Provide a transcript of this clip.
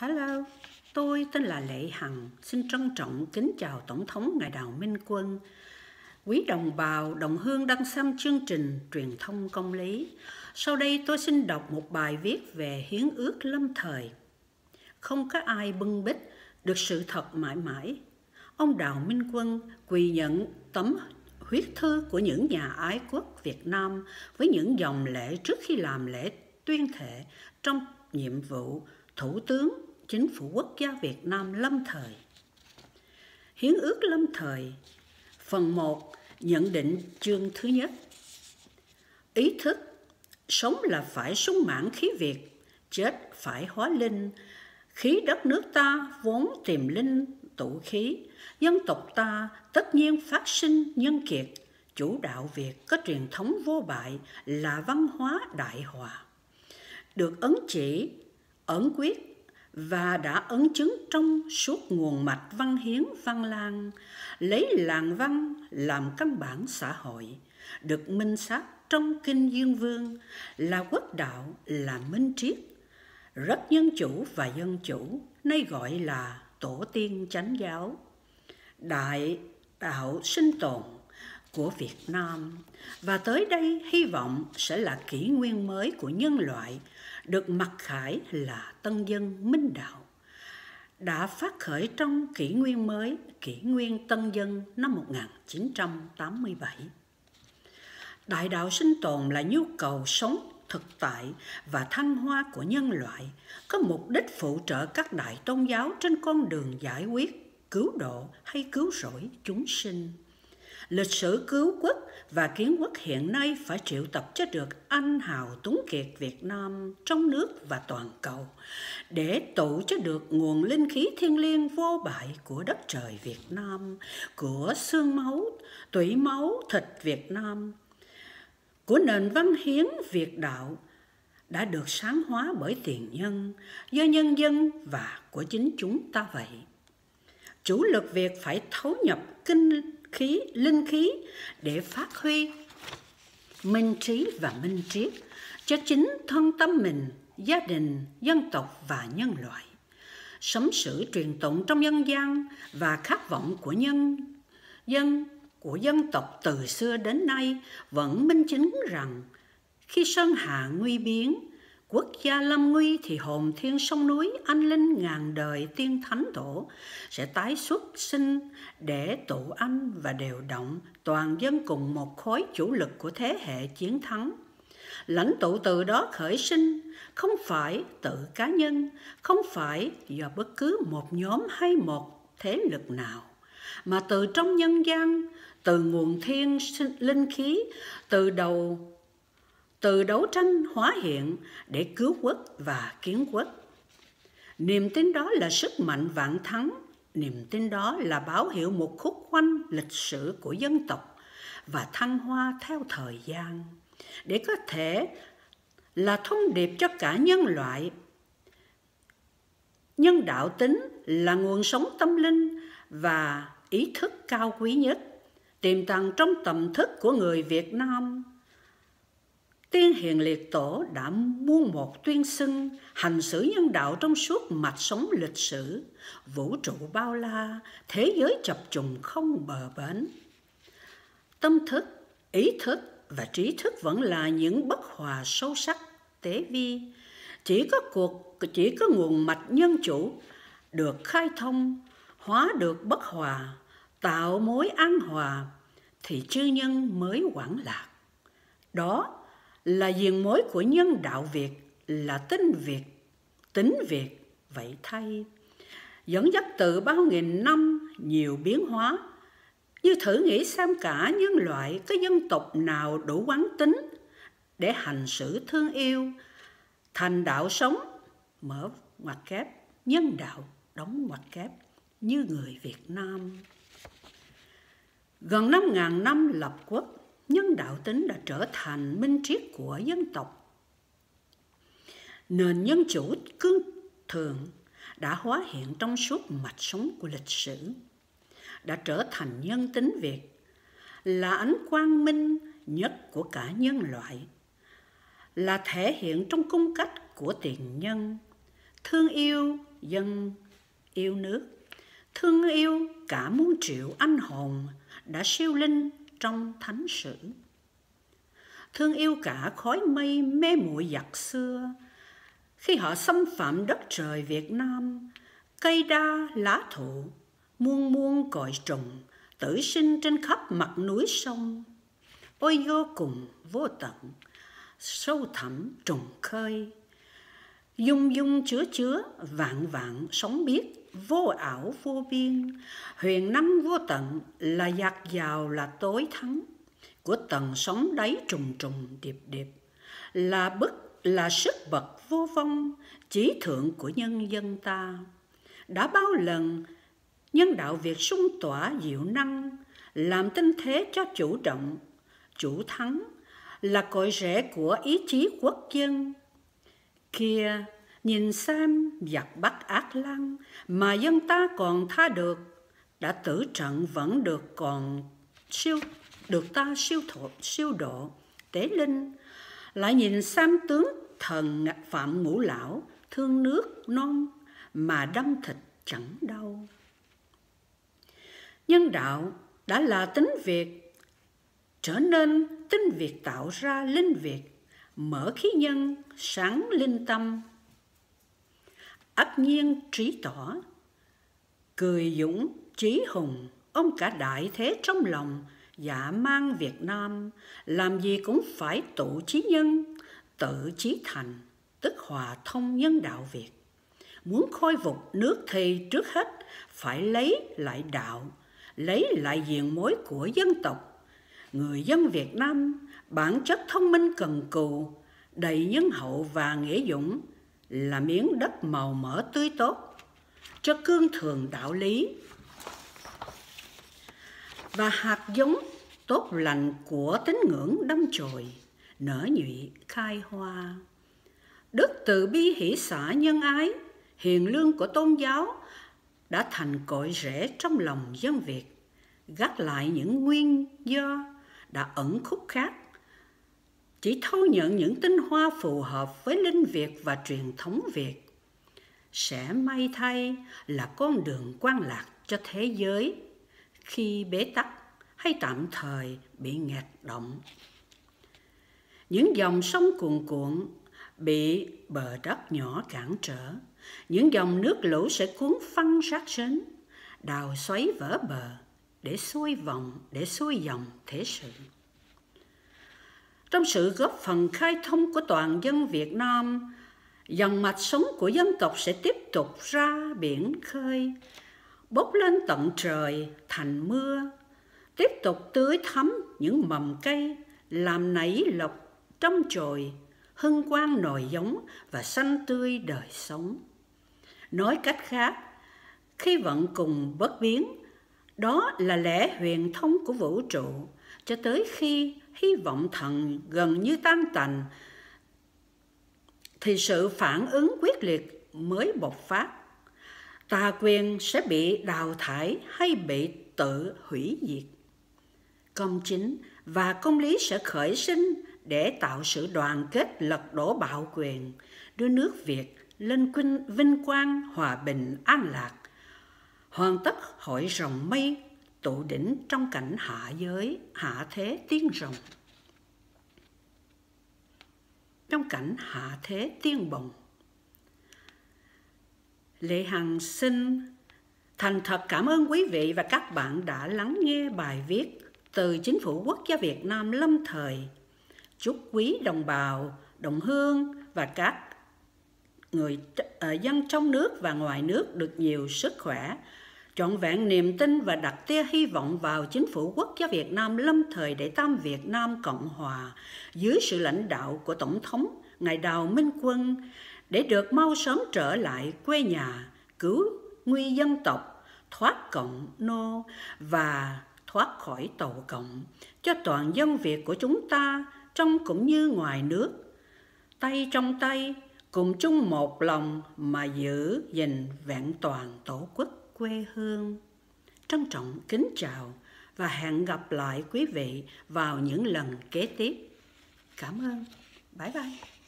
Hello, tôi tên là Lệ Hằng, xin trân trọng kính chào Tổng thống Ngài Đào Minh Quân. Quý đồng bào, đồng hương đang xem chương trình truyền thông công lý. Sau đây tôi xin đọc một bài viết về hiến ước lâm thời. Không có ai bưng bích được sự thật mãi mãi. Ông Đào Minh Quân quỳ nhận tấm huyết thư của những nhà ái quốc Việt Nam với những dòng lễ trước khi làm lễ tuyên thệ trong nhiệm vụ Thủ tướng chính phủ quốc gia Việt Nam lâm thời. Hiến ước lâm thời phần 1 nhận định chương thứ nhất. Ý thức sống là phải sung mãn khí Việt, chết phải hóa linh. Khí đất nước ta vốn tiềm linh tụ khí, dân tộc ta tất nhiên phát sinh nhân kiệt. Chủ đạo Việt có truyền thống vô bại là văn hóa đại hòa. Được ấn chỉ, ẩn quyết và đã ấn chứng trong suốt nguồn mạch văn hiến văn lang lấy làng văn làm căn bản xã hội được minh xác trong kinh dương vương là quốc đạo là minh triết rất nhân chủ và dân chủ nay gọi là tổ tiên chánh giáo đại đạo sinh tồn của Việt Nam và tới đây hy vọng sẽ là kỷ nguyên mới của nhân loại được mặc khải là tân dân minh đạo đã phát khởi trong kỷ nguyên mới, kỷ nguyên tân dân năm 1987. Đại đạo sinh tồn là nhu cầu sống thực tại và thăng hoa của nhân loại, có mục đích phụ trợ các đại tôn giáo trên con đường giải quyết, cứu độ hay cứu rỗi chúng sinh lịch sử cứu quốc và kiến quốc hiện nay phải triệu tập cho được anh hào tuấn kiệt Việt Nam trong nước và toàn cầu để tụ cho được nguồn linh khí thiên liêng vô bại của đất trời Việt Nam, của xương máu, tủy máu, thịt Việt Nam, của nền văn hiến Việt đạo đã được sáng hóa bởi tiền nhân, do nhân dân và của chính chúng ta vậy. Chủ lực việc phải thấu nhập kinh khí linh khí để phát huy minh trí và minh triết cho chính thân tâm mình gia đình dân tộc và nhân loại sấm sử truyền tụng trong dân gian và khát vọng của nhân dân của dân tộc từ xưa đến nay vẫn minh chứng rằng khi sơn hạ nguy biến Quốc gia lâm nguy thì hồn thiên sông núi anh linh ngàn đời tiên thánh tổ sẽ tái xuất sinh để tụ anh và điều động toàn dân cùng một khối chủ lực của thế hệ chiến thắng. Lãnh tụ từ đó khởi sinh không phải tự cá nhân, không phải do bất cứ một nhóm hay một thế lực nào, mà từ trong nhân gian, từ nguồn thiên linh khí, từ đầu từ đấu tranh hóa hiện để cứu quốc và kiến quốc. Niềm tin đó là sức mạnh vạn thắng, niềm tin đó là báo hiệu một khúc quanh lịch sử của dân tộc và thăng hoa theo thời gian, để có thể là thông điệp cho cả nhân loại. Nhân đạo tính là nguồn sống tâm linh và ý thức cao quý nhất, tiềm tàng trong tầm thức của người Việt Nam Tiên hiền liệt tổ đã muôn một tuyên xưng, hành xử nhân đạo trong suốt mạch sống lịch sử, vũ trụ bao la, thế giới chập trùng không bờ bến. Tâm thức, ý thức và trí thức vẫn là những bất hòa sâu sắc, tế vi. Chỉ có cuộc, chỉ có nguồn mạch nhân chủ được khai thông, hóa được bất hòa, tạo mối an hòa, thì chư nhân mới quản lạc. Đó là diện mối của nhân đạo Việt là tinh Việt, tính Việt vậy thay. Dẫn dắt từ bao nghìn năm nhiều biến hóa, như thử nghĩ xem cả nhân loại có dân tộc nào đủ quán tính để hành xử thương yêu, thành đạo sống, mở ngoặc kép, nhân đạo đóng ngoặc kép như người Việt Nam. Gần 5.000 năm lập quốc, nhân đạo tính đã trở thành minh triết của dân tộc. Nền nhân chủ cương thường đã hóa hiện trong suốt mạch sống của lịch sử, đã trở thành nhân tính Việt, là ánh quang minh nhất của cả nhân loại, là thể hiện trong cung cách của tiền nhân, thương yêu dân yêu nước, thương yêu cả muôn triệu anh hồn đã siêu linh trong thánh sử thương yêu cả khói mây mê muội giặc xưa khi họ xâm phạm đất trời việt nam cây đa lá thụ muôn muôn còi trùng tử sinh trên khắp mặt núi sông ôi vô cùng vô tận sâu thẳm trùng khơi dung dung chứa chứa vạn vạn sống biết vô ảo vô biên huyền năng vô tận là giặc giàu là tối thắng của tầng sóng đáy trùng trùng điệp điệp là bức là sức bậc vô vong trí thượng của nhân dân ta đã bao lần nhân đạo việc sung tỏa diệu năng làm tinh thế cho chủ động chủ thắng là cội rễ của ý chí quốc dân Kia, nhìn xem giặc bắt ác lăng mà dân ta còn tha được, đã tử trận vẫn được còn siêu được ta siêu thọ siêu độ tế linh lại nhìn xem tướng thần phạm ngũ lão thương nước non mà đâm thịt chẳng đau nhân đạo đã là tính việc trở nên tính việc tạo ra linh việc mở khí nhân sáng linh tâm ấp nhiên trí tỏ cười dũng trí hùng ông cả đại thế trong lòng dạ mang việt nam làm gì cũng phải tụ trí nhân tự trí thành tức hòa thông nhân đạo việt muốn khôi phục nước thì trước hết phải lấy lại đạo lấy lại diện mối của dân tộc người dân Việt Nam bản chất thông minh cần cù, đầy nhân hậu và nghĩa dũng là miếng đất màu mỡ tươi tốt cho cương thường đạo lý và hạt giống tốt lành của tín ngưỡng đâm chồi nở nhụy khai hoa đức từ bi hỷ xã nhân ái hiền lương của tôn giáo đã thành cội rễ trong lòng dân việt gác lại những nguyên do đã ẩn khúc khác chỉ thâu nhận những tinh hoa phù hợp với linh việt và truyền thống việt sẽ may thay là con đường quan lạc cho thế giới khi bế tắc hay tạm thời bị nghẹt động những dòng sông cuồn cuộn bị bờ đất nhỏ cản trở những dòng nước lũ sẽ cuốn phăng rác rến đào xoáy vỡ bờ để xuôi vòng để xuôi dòng thế sự trong sự góp phần khai thông của toàn dân việt nam dòng mạch sống của dân tộc sẽ tiếp tục ra biển khơi bốc lên tận trời thành mưa tiếp tục tưới thấm những mầm cây làm nảy lộc trong chồi hưng quang nòi giống và xanh tươi đời sống nói cách khác khi vận cùng bất biến đó là lẽ huyền thông của vũ trụ, cho tới khi hy vọng thần gần như tan tành, thì sự phản ứng quyết liệt mới bộc phát. Tà quyền sẽ bị đào thải hay bị tự hủy diệt. Công chính và công lý sẽ khởi sinh để tạo sự đoàn kết lật đổ bạo quyền, đưa nước Việt lên vinh quang hòa bình an lạc hoàn tất hội rồng mây tụ đỉnh trong cảnh hạ giới hạ thế tiên rồng trong cảnh hạ thế tiên bồng lệ hằng xin thành thật cảm ơn quý vị và các bạn đã lắng nghe bài viết từ chính phủ quốc gia việt nam lâm thời chúc quý đồng bào đồng hương và các người ờ, dân trong nước và ngoài nước được nhiều sức khỏe trọn vẹn niềm tin và đặt tia hy vọng vào chính phủ quốc gia Việt Nam lâm thời để tam Việt Nam Cộng Hòa dưới sự lãnh đạo của Tổng thống Ngài Đào Minh Quân để được mau sớm trở lại quê nhà, cứu nguy dân tộc, thoát cộng nô và thoát khỏi tàu cộng cho toàn dân Việt của chúng ta trong cũng như ngoài nước. Tay trong tay, cùng chung một lòng mà giữ gìn vẹn toàn tổ quốc quê hương trân trọng kính chào và hẹn gặp lại quý vị vào những lần kế tiếp cảm ơn bye bye